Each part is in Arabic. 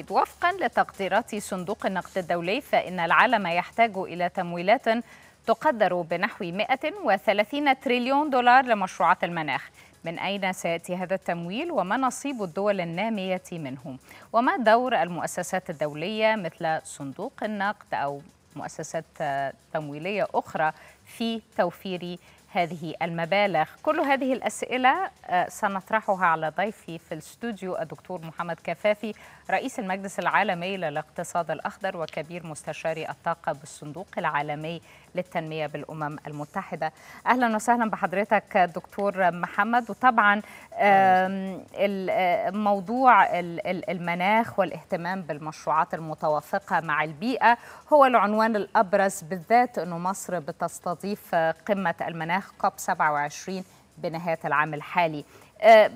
التأكيد وفقا لتقديرات صندوق النقد الدولي فإن العالم يحتاج إلى تمويلات تقدر بنحو 130 تريليون دولار لمشروعات المناخ من أين سيأتي هذا التمويل وما نصيب الدول النامية منه وما دور المؤسسات الدولية مثل صندوق النقد أو مؤسسات تمويلية أخرى في توفير هذه المبالغ كل هذه الأسئلة آه، سنطرحها على ضيفي في الاستوديو الدكتور محمد كفافي رئيس المجلس العالمي للاقتصاد الأخضر وكبير مستشاري الطاقة بالصندوق العالمي للتنمية بالأمم المتحدة أهلا وسهلا بحضرتك دكتور محمد وطبعا موضوع المناخ والاهتمام بالمشروعات المتوافقة مع البيئة هو العنوان الأبرز بالذات أنه مصر بتستضيف قمة المناخ مناخ كوب 27 بنهاية العام الحالي آه،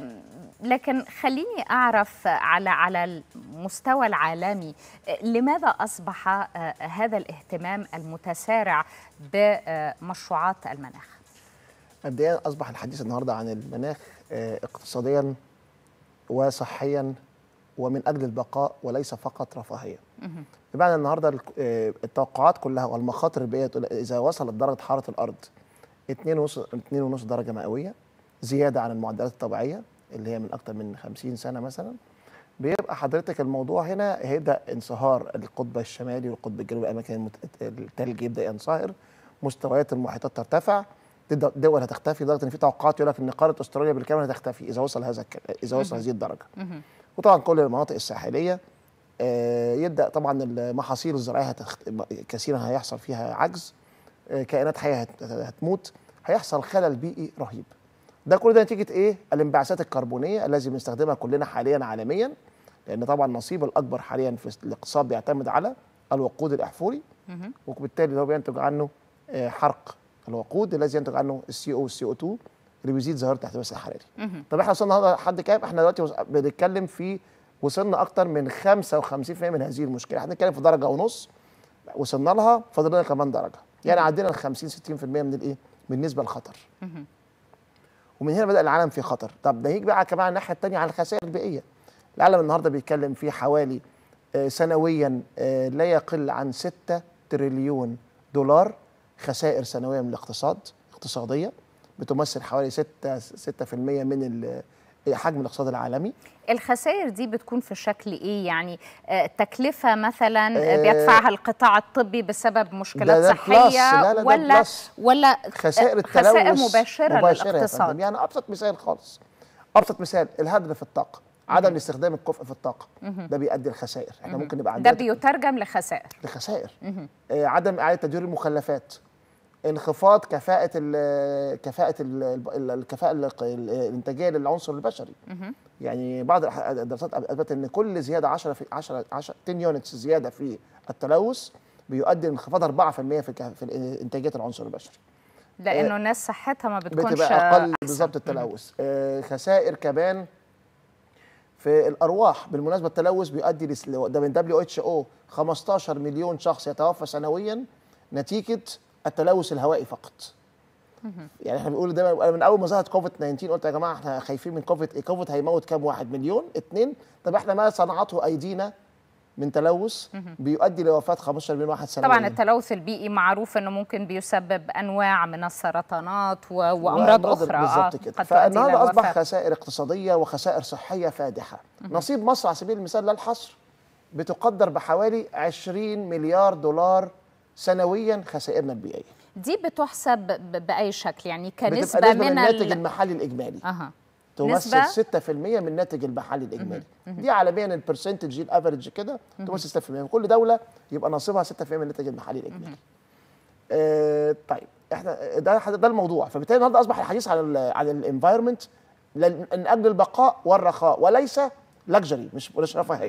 لكن خليني أعرف على على المستوى العالمي لماذا أصبح آه، هذا الاهتمام المتسارع بمشروعات المناخ؟ مبدئيا إيه أصبح الحديث النهاردة عن المناخ آه، اقتصاديا وصحيا ومن أجل البقاء وليس فقط رفاهية بمعنى النهاردة التوقعات كلها والمخاطر البيئية إذا وصلت درجة حرارة الأرض 2 2.5 درجه مئويه زياده عن المعدلات الطبيعيه اللي هي من اكتر من 50 سنه مثلا بيبقى حضرتك الموضوع هنا هيبدا انصهار القطب الشمالي والقطب الجنوبي الاماكن الثلج يبدا ينصهر مستويات المحيطات ترتفع الدول هتختفي لدرجه ان في توقعات يقول لك ان قاره استراليا بالكامل هتختفي اذا وصل هذا اذا وصل هذه الدرجه وطبعا كل المناطق الساحليه آه يبدا طبعا المحاصيل الزراعيه كثيرا هيحصل فيها عجز آه، كائنات حيه هتموت هيحصل خلل بيئي رهيب ده كل ده نتيجه ايه الانبعاثات الكربونيه التي بنستخدمها كلنا حاليا عالميا لان طبعا النصيب الاكبر حاليا في الاقتصاد بيعتمد على الوقود الاحفوري وبالتالي هو بينتج عنه آه، حرق الوقود الذي ينتج عنه السي او والسي او 2 اللي بيزيد ظاهره الاحتباس الحراري طب احنا وصلنا لحد كام احنا دلوقتي بنتكلم في وصلنا اكتر من 55% من هذه المشكله احنا بنتكلم في درجه ونص وصلنا لها فاضل لنا كمان درجه يعني عندنا ال 50 60% من الايه؟ من نسبه الخطر. ومن هنا بدا العالم في خطر، طب نيجي بقى كمان الناحيه الثانيه على الخسائر البيئيه. العالم النهارده بيتكلم في حوالي آه، سنويا آه، لا يقل عن 6 تريليون دولار خسائر سنويه من الاقتصاد اقتصاديه بتمثل حوالي 6 6% من حجم الاقتصاد العالمي الخسائر دي بتكون في شكل ايه يعني آه، تكلفه مثلا آه، آه، بيدفعها القطاع الطبي بسبب مشكلات ده ده صحيه لا لا ولا ولا خسائر التلوث خسائر مباشره, مباشرة يعني، للاقتصاد يعني ابسط مثال خالص ابسط مثال الهدر في الطاقه عدم استخدام الكفء في الطاقه ده بيؤدي لخسائر احنا ممكن نبقى عندنا ده بيترجم لخسائر لخسائر عدم اعاده تدوير المخلفات انخفاض كفاءه الـ كفاءه الـ الكفاءه الانتاجيه للعنصر البشري يعني بعض الدراسات اثبتت ان كل زياده 10 في 10 10 10 يونتس زياده في التلوث بيؤدي لانخفاض 4% في في انتاجيه العنصر البشري لانه آه، الناس صحتها ما بتكونش بتبقى اقل بالظبط التلوث آه، خسائر كمان في الارواح بالمناسبه التلوث بيؤدي ده من دبليو اتش او 15 مليون شخص يتوفى سنويا نتيجه التلوث الهوائي فقط يعني احنا بنقول دايما من اول ما ظهرت كوفيد 19 قلت يا جماعه احنا خايفين من كوفيد ايه كوفيد هيموت كام واحد مليون اثنين طب احنا ما صنعته ايدينا من تلوث بيؤدي لوفاه 15 مليون واحد سنويا طبعا التلوث البيئي معروف انه ممكن بيسبب انواع من السرطانات و... وامراض اخرى بالظبط كده آه، فالنهارده اصبح خسائر اقتصاديه وخسائر صحيه فادحه نصيب مصر على سبيل المثال لا الحصر بتقدر بحوالي 20 مليار دولار سنويا خسائرنا البيئيه دي بتحسب باي شكل يعني كنسبه من, من الناتج المحلي الاجمالي اها تمثل 6% من الناتج المحلي الاجمالي دي عالميا البرسنتج الافرج كده تمثل 6% كل دوله يبقى ناصبها 6% من الناتج المحلي الاجمالي آه طيب احنا ده ده الموضوع فبالتالي النهارده اصبح الحديث على الـ على الانفايرمنت من اجل البقاء والرخاء وليس لكجري مش مش رفاهيه